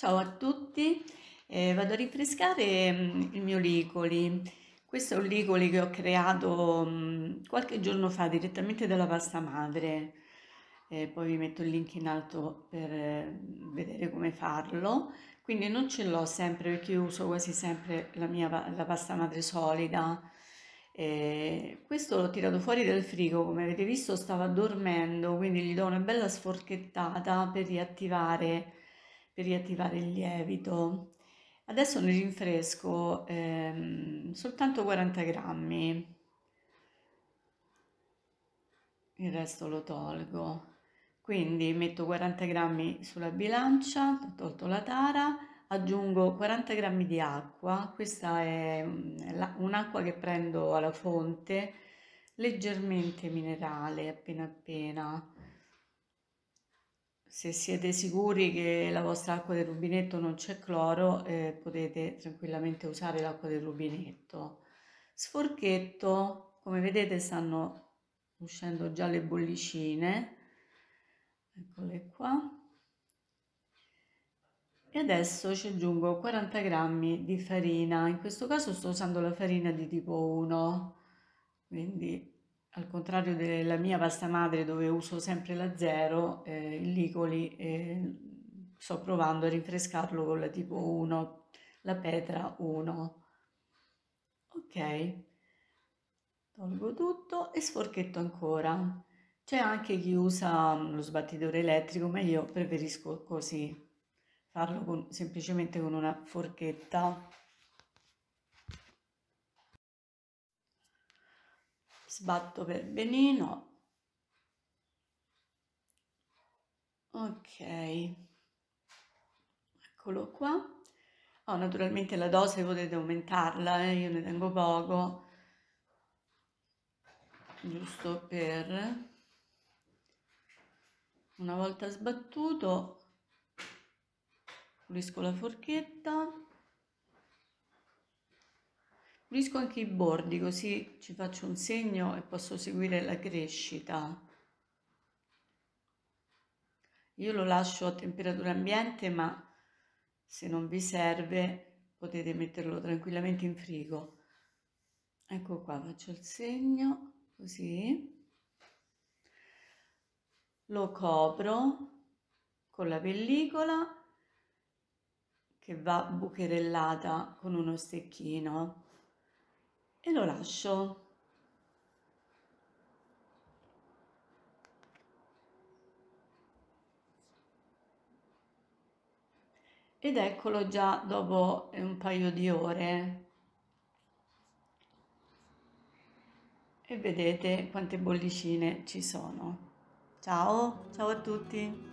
Ciao a tutti, eh, vado a rinfrescare mm, il mio licoli. Questo è un licoli che ho creato mm, qualche giorno fa direttamente dalla pasta madre. Eh, poi vi metto il link in alto per mm, vedere come farlo. Quindi non ce l'ho sempre perché io uso quasi sempre la mia la pasta madre solida. Eh, questo l'ho tirato fuori dal frigo, come avete visto stava dormendo, quindi gli do una bella sforchettata per riattivare il per riattivare il lievito. Adesso ne rinfresco ehm, soltanto 40 grammi, il resto lo tolgo. Quindi metto 40 grammi sulla bilancia, ho tolto la tara, aggiungo 40 grammi di acqua, questa è mm, un'acqua che prendo alla fonte, leggermente minerale appena appena se siete sicuri che la vostra acqua del rubinetto non c'è cloro, eh, potete tranquillamente usare l'acqua del rubinetto. Sforchetto, come vedete stanno uscendo già le bollicine, eccole qua. E adesso ci aggiungo 40 grammi di farina, in questo caso sto usando la farina di tipo 1, quindi al contrario della mia pasta madre dove uso sempre la zero, eh, il licoli eh, sto provando a rinfrescarlo con la tipo 1, la petra 1. Ok, tolgo tutto e sforchetto ancora. C'è anche chi usa mm, lo sbattitore elettrico, ma io preferisco così, farlo con, semplicemente con una forchetta. sbatto per benino ok eccolo qua Oh, naturalmente la dose potete aumentarla, eh? io ne tengo poco, giusto per... Una volta sbattuto, pulisco la forchetta pulisco anche i bordi così ci faccio un segno e posso seguire la crescita io lo lascio a temperatura ambiente ma se non vi serve potete metterlo tranquillamente in frigo ecco qua faccio il segno così lo copro con la pellicola che va bucherellata con uno stecchino e lo lascio ed eccolo già dopo un paio di ore e vedete quante bollicine ci sono ciao ciao a tutti